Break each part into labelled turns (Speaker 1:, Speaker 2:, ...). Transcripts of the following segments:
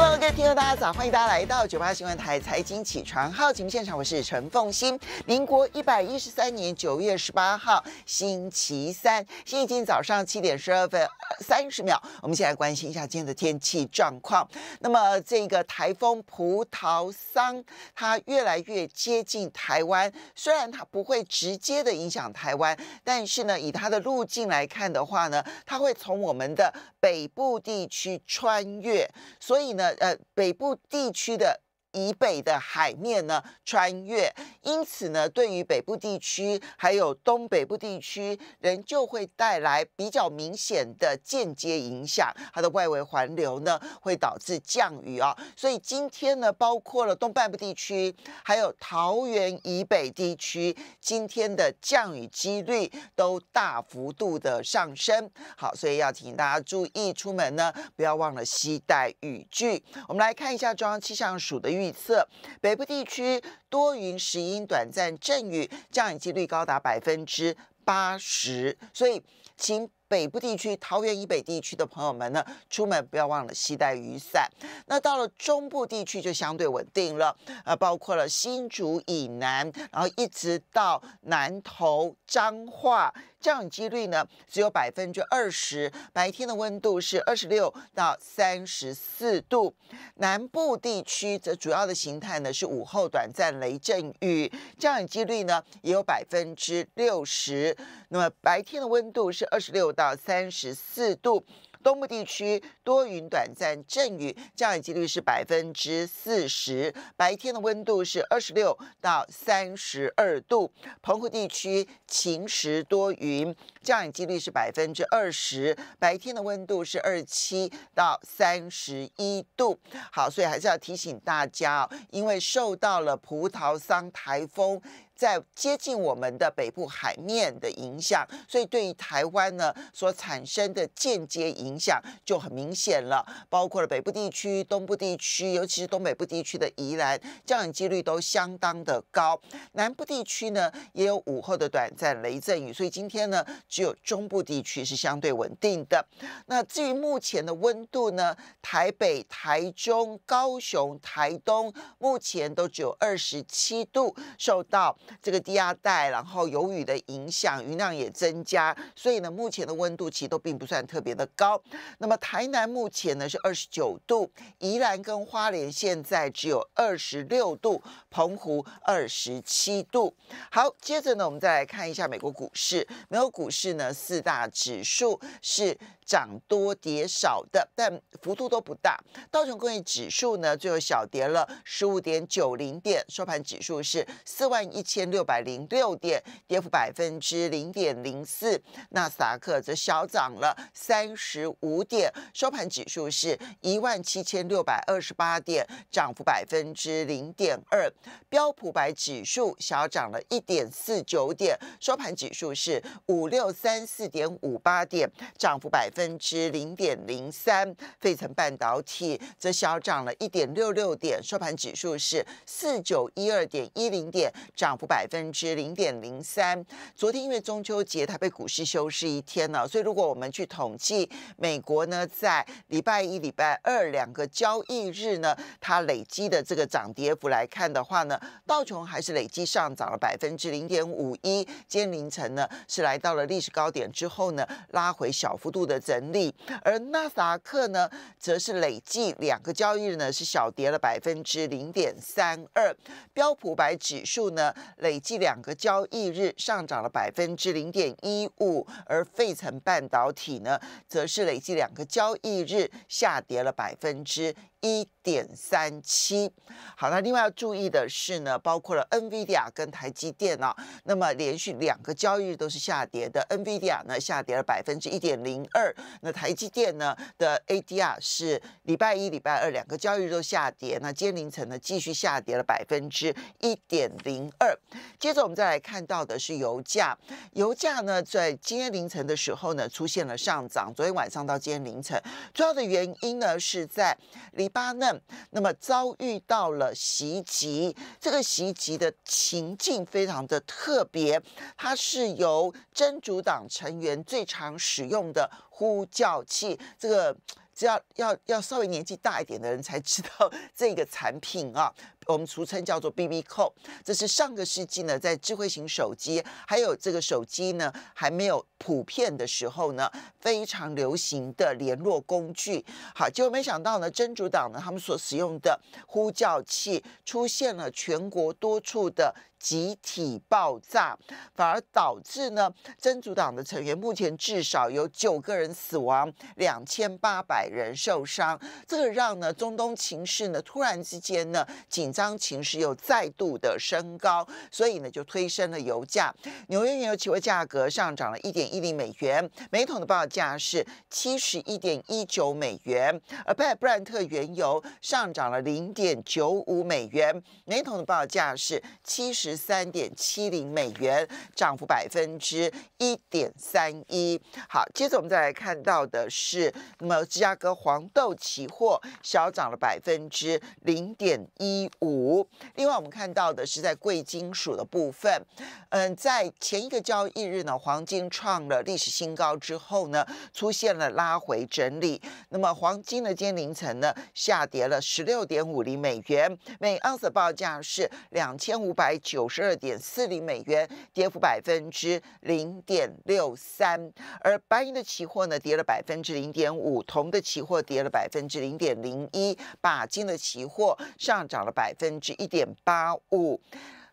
Speaker 1: 各位听众，大家早，欢迎大家来到九八新闻台财经起床号节目现场，我是陈凤欣。民国一百一十三年九月十八号星期三，现在早上七点十二分三十秒，我们先来关心一下今天的天气状况。那么这个台风葡萄桑，它越来越接近台湾，虽然它不会直接的影响台湾，但是呢，以它的路径来看的话呢，它会从我们的北部地区穿越，所以呢。呃，北部地区的。以北的海面呢，穿越，因此呢，对于北部地区还有东北部地区，仍旧会带来比较明显的间接影响。它的外围环流呢，会导致降雨啊，所以今天呢，包括了东半部地区，还有桃园以北地区，今天的降雨几率都大幅度的上升。好，所以要提醒大家注意，出门呢，不要忘了携带雨具。我们来看一下中央气象署的。预测北部地区多云时阴，短暂阵雨，降雨几率高达百分之八十。所以，请北部地区、桃园以北地区的朋友们呢，出门不要忘了携带雨伞。那到了中部地区就相对稳定了，呃，包括了新竹以南，然后一直到南投彰化。降雨几率呢只有百分之二十，白天的温度是二十六到三十四度。南部地区则主要的形态呢是午后短暂雷阵雨，降雨几率呢也有百分之六十。那么白天的温度是二十六到三十四度。东部地区多云，短暂阵雨，降雨几率是百分之四十，白天的温度是二十六到三十二度。澎湖地区晴时多云，降雨几率是百分之二十，白天的温度是二七到三十一度。好，所以还是要提醒大家，因为受到了葡萄桑台风。在接近我们的北部海面的影响，所以对于台湾呢所产生的间接影响就很明显了，包括了北部地区、东部地区，尤其是东北部地区的宜兰，降雨几率都相当的高。南部地区呢也有午后的短暂雷阵雨，所以今天呢只有中部地区是相对稳定的。那至于目前的温度呢，台北、台中、高雄、台东目前都只有二十七度，受到这个低压带，然后有雨的影响，云量也增加，所以呢，目前的温度其实都并不算特别的高。那么，台南目前呢是二十九度，宜兰跟花莲现在只有二十六度，澎湖二十七度。好，接着呢，我们再来看一下美国股市。美国股市呢，四大指数是涨多跌少的，但幅度都不大。道琼工业指数呢，最后小跌了十五点九零点，收盘指数是四万一千。千六百零六点，跌幅百分之零点零四。纳斯达克则小涨了三十五点，收盘指数是一万七千六百二十八点，涨幅百分之零点二。标普百指数小涨了一点四九点，收盘指数是五六三四点五八点，涨幅百分之零点零三。费城半导体则小涨了一点六六点，收盘指数是四九一二点一零点，涨。百分之零点零三。昨天因为中秋节，它被股市休市一天了，所以如果我们去统计美国呢，在礼拜一、礼拜二两个交易日呢，它累积的这个涨跌幅来看的话呢，道琼还是累计上涨了百分之零点五一。今天凌晨呢，是来到了历史高点之后呢，拉回小幅度的整理。而纳斯达克呢，则是累计两个交易日呢，是小跌了百分之零点三二。标普白指数呢？累计两个交易日上涨了百分之零点一五，而费城半导体呢，则是累计两个交易日下跌了百分之。一点三七，好那另外要注意的是呢，包括了 NVIDIA 跟台积电啊，那么连续两个交易日都是下跌的。NVIDIA 呢下跌了百分之一点零二，那台积电呢的 ADR 是礼拜一、礼拜二两个交易日都下跌，那今天凌晨呢继续下跌了百分之一点零二。接着我们再来看到的是油价，油价呢在今天凌晨的时候呢出现了上涨，昨天晚上到今天凌晨，主要的原因呢是在里。巴嫩那么遭遇到了袭击，这个袭击的情境非常的特别，它是由真主党成员最常使用的呼叫器，这个只要要要稍微年纪大一点的人才知道这个产品啊。我们俗称叫做 B B 扣，这是上个世纪呢，在智慧型手机还有这个手机呢还没有普遍的时候呢，非常流行的联络工具。好，结果没想到呢，真主党呢他们所使用的呼叫器出现了全国多处的。集体爆炸，反而导致呢真主党的成员目前至少有九个人死亡，两千八百人受伤。这个让呢中东情势呢突然之间呢紧张情势又再度的升高，所以呢就推升了油价。纽约原油期货价格上涨了一点一零美元，每桶的报价是七十一点一九美元，而布兰特原油上涨了零点九五美元，每桶的报价是七十。十三点七零美元，涨幅百分之一点三一。好，接着我们再来看到的，是那么芝加哥黄豆期货小涨了百分之零点一五。另外，我们看到的是在贵金属的部分，嗯，在前一个交易日呢，黄金创了历史新高之后呢，出现了拉回整理。那么，黄金的今凌晨呢，下跌了十六点五零美元，每盎司报价是两千五百九。九十二点四零美元，跌幅百分之零点六三；而白银的期货呢，跌了百分之零点五；铜的期货跌了百分之零点零一；钯金的期货上涨了百分之一点八五。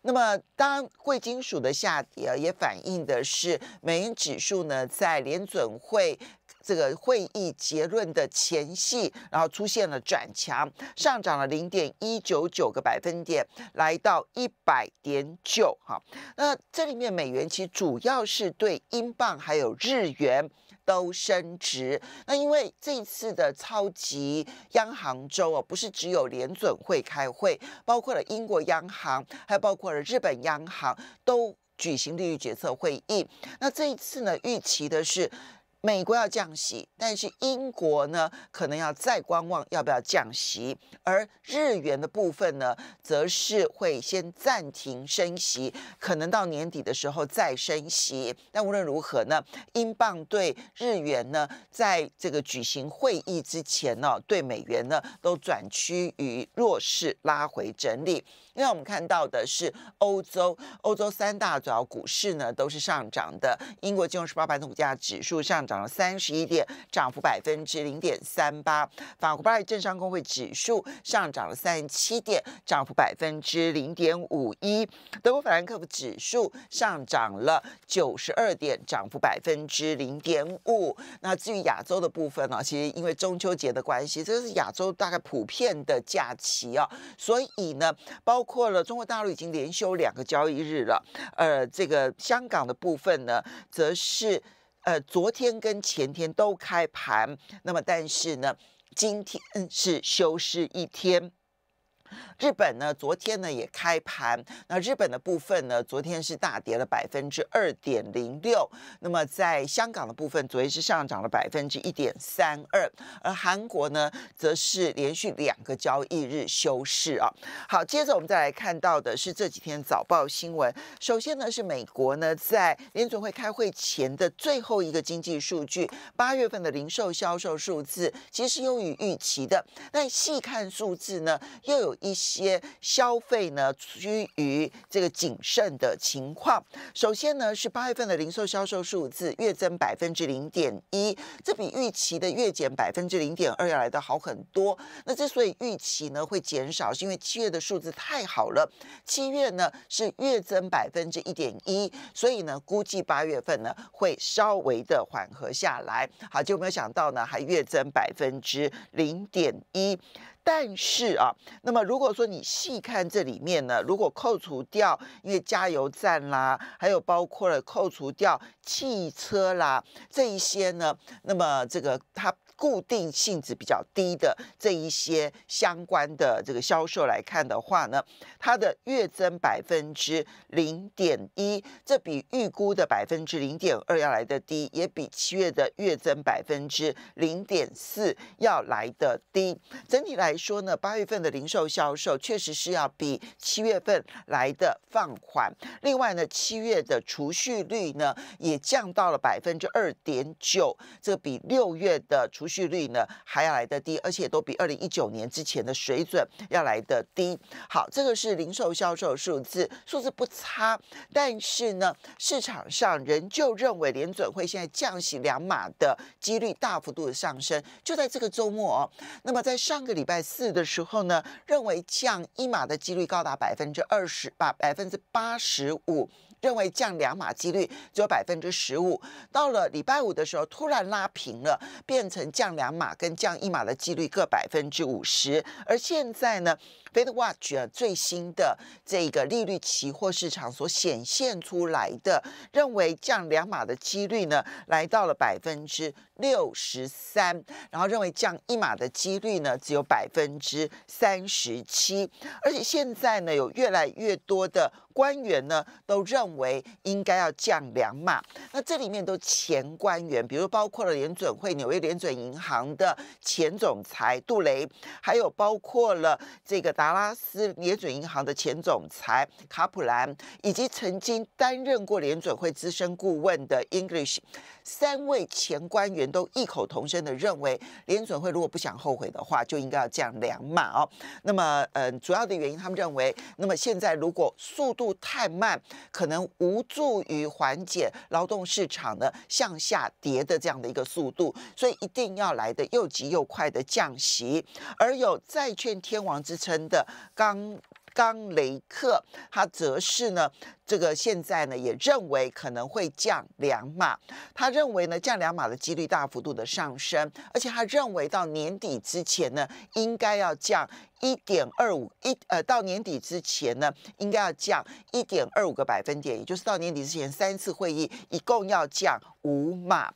Speaker 1: 那么，当贵金属的下跌啊，也反映的是美元指数呢，在联准会。这个会议结论的前夕，然后出现了转强，上涨了零点一九九个百分点，来到一百点九哈。那这里面美元其实主要是对英镑还有日元都升值。那因为这一次的超级央行周哦，不是只有联准会开会，包括了英国央行，还包括了日本央行都举行利率决策会议。那这一次呢，预期的是。美国要降息，但是英国呢，可能要再观望要不要降息；而日元的部分呢，则是会先暂停升息，可能到年底的时候再升息。但无论如何呢，英镑对日元呢，在这个举行会议之前呢，对美元呢都转趋于弱势，拉回整理。那我们看到的是欧洲，欧洲三大主要股市呢都是上涨的。英国金融时报板股价指数上涨了三十一点，涨幅百分之零点三八。法国巴黎政商工会指数上涨了三十七点，涨幅百分之零点五一。德国法兰克福指数上涨了九十二点，涨幅百分之零点五。那至于亚洲的部分呢，其实因为中秋节的关系，这是亚洲大概普遍的假期啊，所以呢，包括了，中国大陆已经连休两个交易日了。呃，这个香港的部分呢，则是呃昨天跟前天都开盘，那么但是呢，今天是休市一天。日本呢，昨天呢也开盘。那日本的部分呢，昨天是大跌了百分之二点零六。那么在香港的部分，昨天是上涨了百分之一点三二。而韩国呢，则是连续两个交易日休市啊。好，接着我们再来看到的是这几天早报新闻。首先呢，是美国呢在联准会开会前的最后一个经济数据——八月份的零售销售数字，其实优于预期的。但细看数字呢，又有。一些消费呢趋于这个谨慎的情况。首先呢是八月份的零售销售数字月增百分之零点一，这比预期的月减百分之零点二要来得好很多。那之所以预期呢会减少，是因为七月的数字太好了。七月呢是月增百分之一点一，所以呢估计八月份呢会稍微的缓和下来。好，就没有想到呢还月增百分之零点一。但是啊，那么如果说你细看这里面呢，如果扣除掉，因为加油站啦，还有包括了扣除掉汽车啦这一些呢，那么这个它。固定性质比较低的这一些相关的这个销售来看的话呢，它的月增百分之零点一，这比预估的百分之零点二要来的低，也比七月的月增百分之零点四要来的低。整体来说呢，八月份的零售销售确实是要比七月份来的放缓。另外呢，七月的储蓄率呢也降到了百分之二点九，这比六月的储续率呢还要来的低，而且都比二零一九年之前的水准要来的低。好，这个是零售销售数字，数字不差，但是呢，市场上仍旧认为联准会现在降息两码的几率大幅度的上升，就在这个周末哦。那么在上个礼拜四的时候呢，认为降一码的几率高达百分之二十，把百分之八十五。认为降两码几率只有百分之十五，到了礼拜五的时候突然拉平了，变成降两码跟降一码的几率各百分之五十。而现在呢，Fed Watch 啊最新的这个利率期货市场所显现出来的，认为降两码的几率呢来到了百分之六十三，然后认为降一码的几率呢只有百分之三十七。而且现在呢，有越来越多的官员呢都认为。认为应该要降两码，那这里面都前官员，比如包括了联准会纽约联准银行的前总裁杜雷，还有包括了这个达拉斯联准银行的前总裁卡普兰，以及曾经担任过联准会资深顾问的 English。三位前官员都异口同声地认为，联准会如果不想后悔的话，就应该要降两码哦。那么，嗯，主要的原因，他们认为，那么现在如果速度太慢，可能无助于缓解劳动市场的向下跌的这样的一个速度，所以一定要来的又急又快的降息。而有债券天王之称的刚。冈雷克，他则是呢。这个现在呢，也认为可能会降两码。他认为呢，降两码的几率大幅度的上升，而且他认为到年底之前呢，应该要降一点二五一呃，到年底之前呢，应该要降一点二五个百分点，也就是到年底之前三次会议一共要降五码。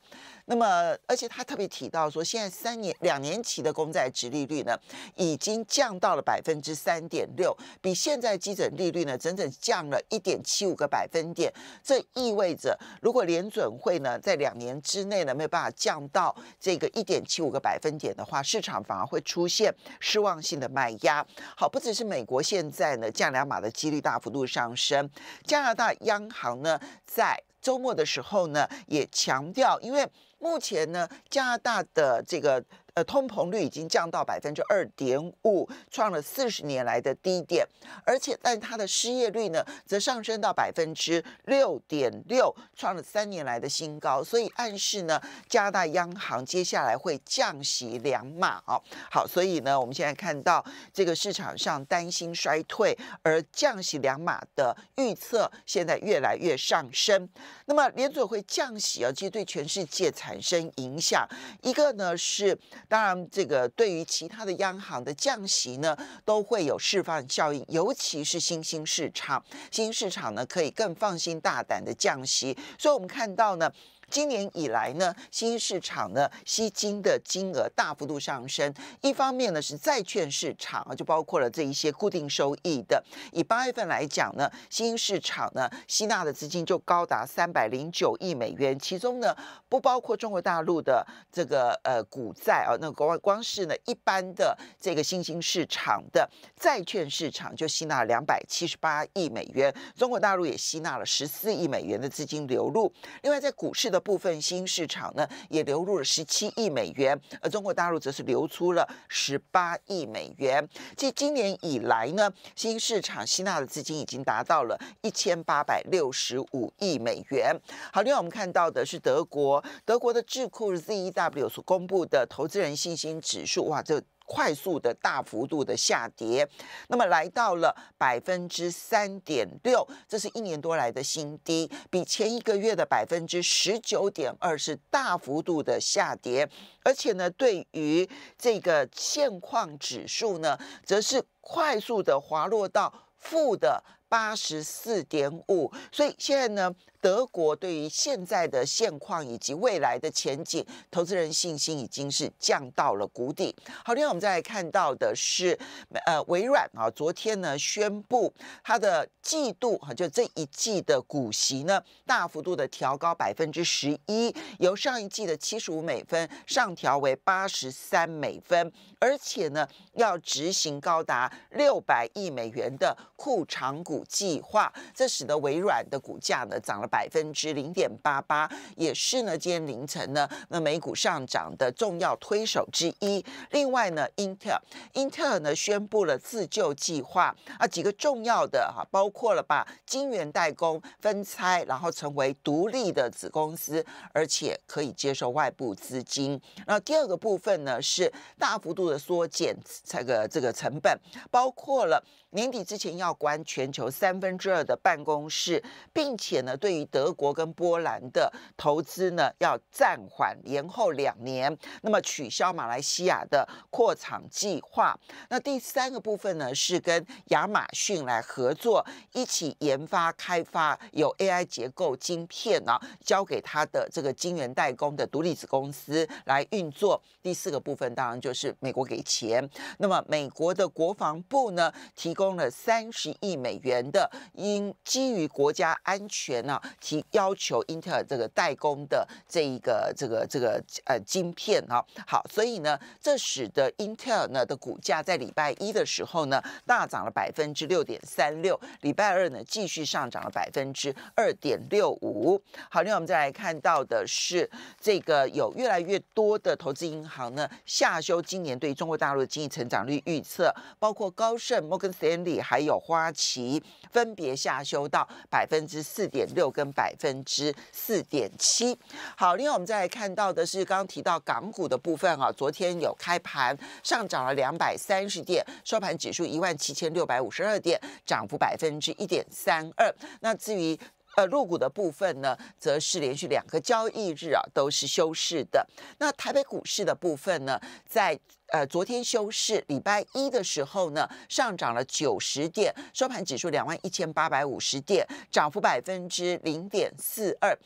Speaker 1: 那么，而且他特别提到说，现在三年两年期的公债值利率呢，已经降到了百分之三点六，比现在基准利率呢整整降了一点七。五个百分点，这意味着如果联准会呢在两年之内呢没有办法降到这个一点七五个百分点的话，市场反而会出现失望性的卖压。好，不只是美国现在呢降两码的几率大幅度上升，加拿大央行呢在周末的时候呢也强调，因为目前呢加拿大的这个。呃，通膨率已经降到百分之二点五，创了四十年来的低点，而且但它的失业率呢，则上升到百分之六点六，创了三年来的新高，所以暗示呢，加拿大央行接下来会降息两码哦。好，所以呢，我们现在看到这个市场上担心衰退而降息两码的预测，现在越来越上升。那么联准会降息啊，其实对全世界产生影响，一个呢是。当然，这个对于其他的央行的降息呢，都会有释放效应，尤其是新兴市场。新兴市场呢，可以更放心大胆的降息，所以我们看到呢。今年以来呢，新兴市场呢吸金的金额大幅度上升。一方面呢是债券市场啊，就包括了这一些固定收益的。以八月份来讲呢，新兴市场呢吸纳的资金就高达三百零九亿美元，其中呢不包括中国大陆的这个呃股债啊。那国外光是呢一般的这个新兴市场的债券市场就吸纳两百七十八亿美元，中国大陆也吸纳了十四亿美元的资金流入。另外在股市的部分新市场呢，也流入了十七亿美元，而中国大陆则是流出了十八亿美元。即今年以来呢，新市场吸纳的资金已经达到了一千八百六十五亿美元。好，另外我们看到的是德国，德国的智库 ZEW 所公布的投资人信心指数，哇，这。快速的大幅度的下跌，那么来到了百分之三点六，这是一年多来的新低，比前一个月的百分之十九点二是大幅度的下跌，而且呢，对于这个现况指数呢，则是快速的滑落到负的。八十四点五，所以现在呢，德国对于现在的现况以及未来的前景，投资人信心已经是降到了谷底。好，另外我们再来看到的是，呃，微软啊，昨天呢宣布它的季度啊，就这一季的股息呢，大幅度的调高百分之十一，由上一季的七十五美分上调为八十三美分，而且呢要执行高达六百亿美元的库长股。计划，这使得微软的股价呢涨了百分之零点八八，也是呢今天凌晨呢那美股上涨的重要推手之一。另外呢，英特尔，英特尔呢宣布了自救计划啊，几个重要的哈，包括了把晶圆代工分拆，然后成为独立的子公司，而且可以接受外部资金。那第二个部分呢是大幅度的缩减这个这个成本，包括了年底之前要关全球。三分之二的办公室，并且呢，对于德国跟波兰的投资呢，要暂缓延后两年。那么取消马来西亚的扩厂计划。那第三个部分呢，是跟亚马逊来合作，一起研发开发有 AI 结构晶片呢，交给他的这个晶圆代工的独立子公司来运作。第四个部分当然就是美国给钱。那么美国的国防部呢，提供了三十亿美元。人的因基于国家安全呢提要求，英特尔这个代工的这一个这个这个呃晶片啊，好，所以呢，这使得英特尔呢的股价在礼拜一的时候呢大涨了百分之六点三六，礼拜二呢继续上涨了百分之二点六五。好，另外我们再来看到的是这个有越来越多的投资银行呢下修今年对中国大陆的经济成长率预测，包括高盛、摩根士丹利还有花旗。分别下修到百分之四点六跟百分之四点七。好，另外我们再来看到的是，刚刚提到港股的部分啊，昨天有开盘上涨了两百三十点，收盘指数一万七千六百五十二点，涨幅百分之一点三二。那至于呃，入股的部分呢，则是连续两个交易日啊都是休市的。那台北股市的部分呢，在呃昨天休市礼拜一的时候呢，上涨了九十点，收盘指数两万一千八百五十点，涨幅百分之零点四二。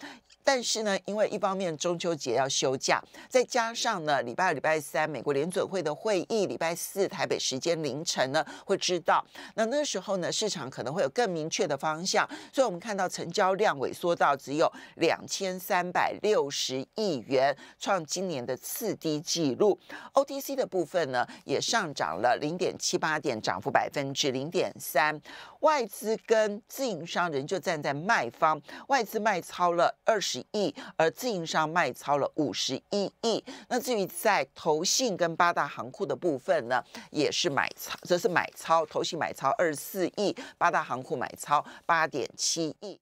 Speaker 1: 但是呢，因为一方面中秋节要休假，再加上呢，礼拜二、礼拜三美国联准会的会议，礼拜四台北时间凌晨呢会知道。那那时候呢，市场可能会有更明确的方向。所以，我们看到成交量萎缩到只有两千三百六十亿元，创今年的次低纪录。OTC 的部分呢，也上涨了零点七八点，涨幅百分之零点三。外资跟自营商仍旧站在卖方，外资卖超了二十。亿，而自营商卖超了五十一亿。那至于在投信跟八大行库的部分呢，也是买超，这是买超，投信买超二十四亿，八大行库买超八点七亿。